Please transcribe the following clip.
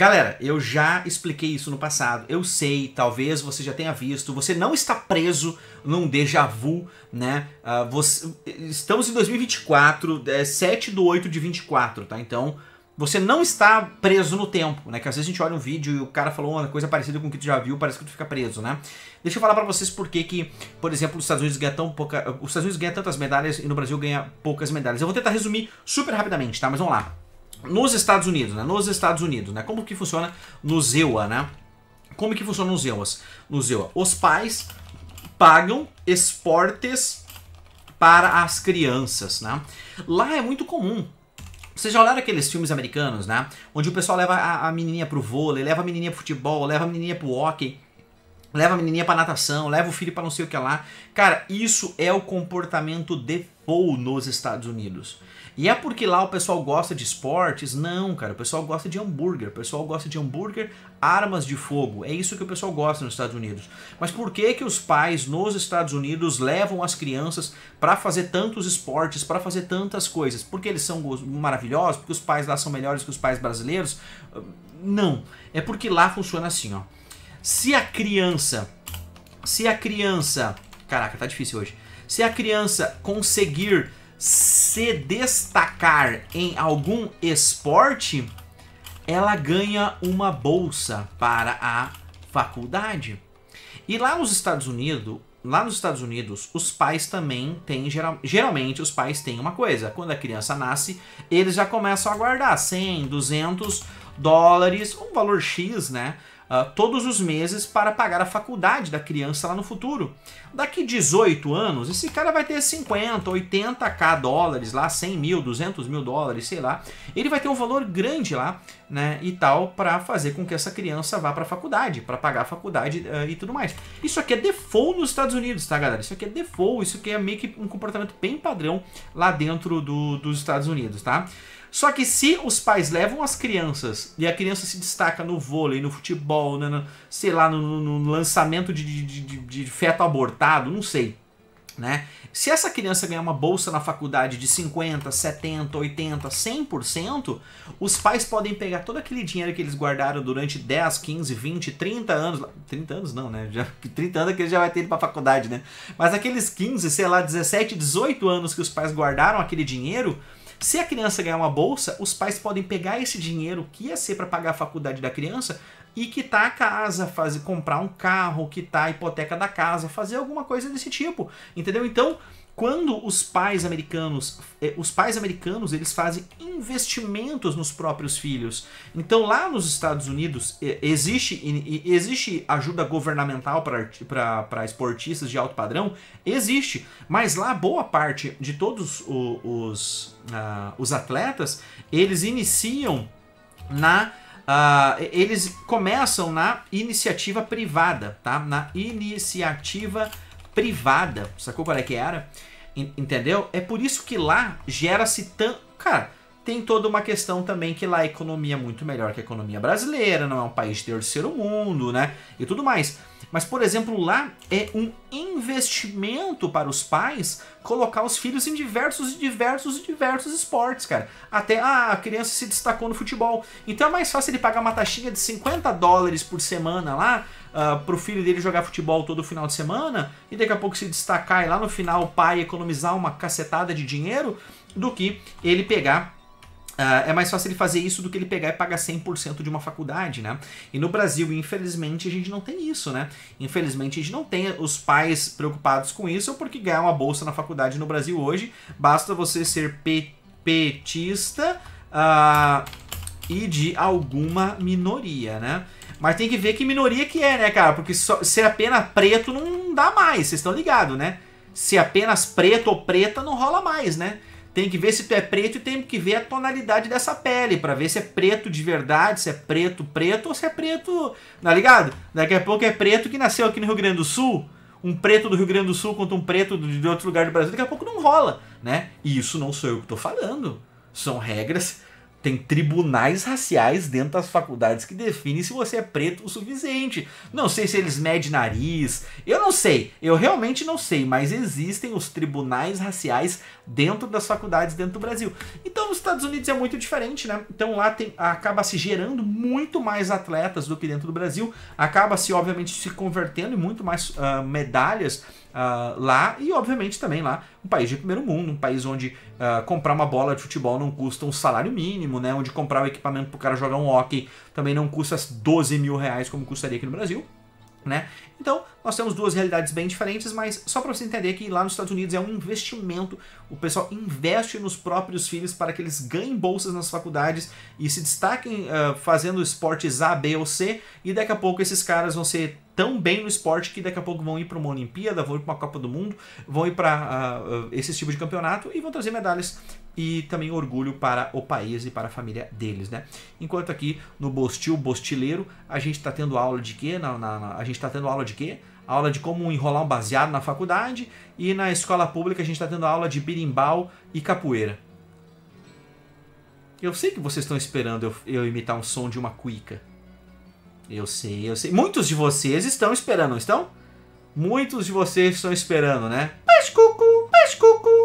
Galera, eu já expliquei isso no passado. Eu sei, talvez você já tenha visto. Você não está preso num déjà vu, né? Uh, você, estamos em 2024, é 7 do 8 de 24, tá? Então, você não está preso no tempo, né? Que às vezes a gente olha um vídeo e o cara falou uma coisa parecida com o que tu já viu, parece que tu fica preso, né? Deixa eu falar para vocês por que que, por exemplo, os Estados Unidos ganha tão pouca, os Estados Unidos ganha tantas medalhas e no Brasil ganha poucas medalhas. Eu vou tentar resumir super rapidamente, tá? Mas vamos lá. Nos Estados Unidos, né? Nos Estados Unidos, né? Como que funciona no ZEUA, né? Como que funciona no ZEUAs? No ZEUA, os pais pagam esportes para as crianças, né? Lá é muito comum vocês já olharam aqueles filmes americanos, né? Onde o pessoal leva a, a menininha pro vôlei, leva a menininha pro futebol, leva a menininha pro hockey, leva a menininha pra natação, leva o filho para não sei o que lá. Cara, isso é o comportamento default nos Estados Unidos. E é porque lá o pessoal gosta de esportes? Não, cara. O pessoal gosta de hambúrguer. O pessoal gosta de hambúrguer, armas de fogo. É isso que o pessoal gosta nos Estados Unidos. Mas por que que os pais nos Estados Unidos levam as crianças para fazer tantos esportes, para fazer tantas coisas? Porque eles são maravilhosos? Porque os pais lá são melhores que os pais brasileiros? Não. É porque lá funciona assim, ó. Se a criança, se a criança, caraca, tá difícil hoje. Se a criança conseguir se destacar em algum esporte, ela ganha uma bolsa para a faculdade. E lá nos Estados Unidos, lá nos Estados Unidos, os pais também têm geral, geralmente os pais têm uma coisa, quando a criança nasce, eles já começam a guardar 100, 200 dólares, um valor X, né, uh, todos os meses para pagar a faculdade da criança lá no futuro. Daqui 18 anos, esse cara vai ter 50, 80k dólares lá, 100 mil, 200 mil dólares, sei lá. Ele vai ter um valor grande lá, né, e tal, para fazer com que essa criança vá para a faculdade, para pagar a faculdade uh, e tudo mais. Isso aqui é default nos Estados Unidos, tá, galera? Isso aqui é default, isso aqui é meio que um comportamento bem padrão lá dentro do, dos Estados Unidos, tá? Só que se os pais levam as crianças e a criança se destaca no vôlei, no futebol, no, né, sei lá, no, no lançamento de, de, de, de feto abortado, não sei. Né? Se essa criança ganhar uma bolsa na faculdade de 50, 70, 80, 100%, os pais podem pegar todo aquele dinheiro que eles guardaram durante 10, 15, 20, 30 anos, 30 anos não, né? Já 30 anos é que ele já vai ter ido para faculdade, né? Mas aqueles 15, sei lá, 17, 18 anos que os pais guardaram aquele dinheiro, se a criança ganhar uma bolsa, os pais podem pegar esse dinheiro que ia ser para pagar a faculdade da criança e quitar a casa, fazer comprar um carro, quitar a hipoteca da casa, fazer alguma coisa desse tipo, entendeu? Então, quando os pais americanos, é, os pais americanos, eles fazem investimentos nos próprios filhos. Então lá nos Estados Unidos é, existe existe ajuda governamental para esportistas de alto padrão, existe, mas lá boa parte de todos os, os, uh, ah, os atletas eles iniciam na uh, eles começam na iniciativa privada, tá? Na iniciativa privada privada, sacou qual é que era? Entendeu? É por isso que lá gera-se tanto. Cara, tem toda uma questão também que lá a economia é muito melhor que a economia brasileira, não é um país de terceiro mundo, né? E tudo mais. Mas, por exemplo, lá é um investimento para os pais colocar os filhos em diversos e diversos e diversos esportes, cara. Até ah, a criança se destacou no futebol. Então é mais fácil ele pagar uma taxinha de 50 dólares por semana lá uh, pro filho dele jogar futebol todo final de semana e daqui a pouco se destacar e lá no final o pai economizar uma cacetada de dinheiro do que ele pegar ah, é mais fácil ele fazer isso do que ele pegar e pagar 100% de uma faculdade, né? E no Brasil, infelizmente, a gente não tem isso, né? Infelizmente, a gente não tem os pais preocupados com isso, porque ganhar uma bolsa na faculdade no Brasil hoje, basta você ser petista uh, e de alguma minoria, né? Mas tem que ver que minoria que é, né, cara? Porque só, ser apenas preto não dá mais, vocês estão ligados, né? Ser apenas preto ou preta não rola mais, né? Tem que ver se tu é preto e tem que ver a tonalidade dessa pele, para ver se é preto de verdade, se é preto, preto ou se é preto, tá ligado? Daqui a pouco é preto que nasceu aqui no Rio Grande do Sul, um preto do Rio Grande do Sul contra um preto de outro lugar do Brasil, daqui a pouco não rola, né? E isso não sou eu que tô falando. São regras tem tribunais raciais dentro das faculdades que definem se você é preto o suficiente. Não sei se eles medem nariz, eu não sei, eu realmente não sei, mas existem os tribunais raciais dentro das faculdades dentro do Brasil. Então nos Estados Unidos é muito diferente, né? Então lá tem, acaba se gerando muito mais atletas do que dentro do Brasil, acaba se obviamente se convertendo em muito mais uh, medalhas. Uh, lá e obviamente também lá um país de primeiro mundo um país onde uh, comprar uma bola de futebol não custa um salário mínimo mínimo, né? Onde comprar o equipamento pro cara jogar um hockey também não custa 12 mil reais como custaria aqui no Brasil. Né? Então, nós temos duas realidades bem diferentes, mas só para você entender que lá nos Estados Unidos é um investimento, o pessoal investe nos próprios filhos para que eles ganhem bolsas nas faculdades e se destaquem uh, fazendo esportes A, B ou C, e daqui a pouco esses caras vão ser tão bem no esporte que daqui a pouco vão ir para uma Olimpíada, vão ir para uma Copa do Mundo, vão ir para uh, ah, ah, esse tipo de campeonato e vão trazer medalhas e também orgulho para o país e para a família deles, né? Enquanto aqui no Bostil Bostileiro a gente está tendo aula de quê? Na, na, na a gente está tendo aula de quê? Aula de como enrolar um baseado na faculdade e na escola pública a gente está tendo aula de birimbau e capoeira. Eu sei que vocês estão esperando eu, eu imitar um som de uma cuica. Eu sei, eu sei. Muitos de vocês estão esperando, não estão? Muitos de vocês estão esperando, né? Pescucu, pescucu.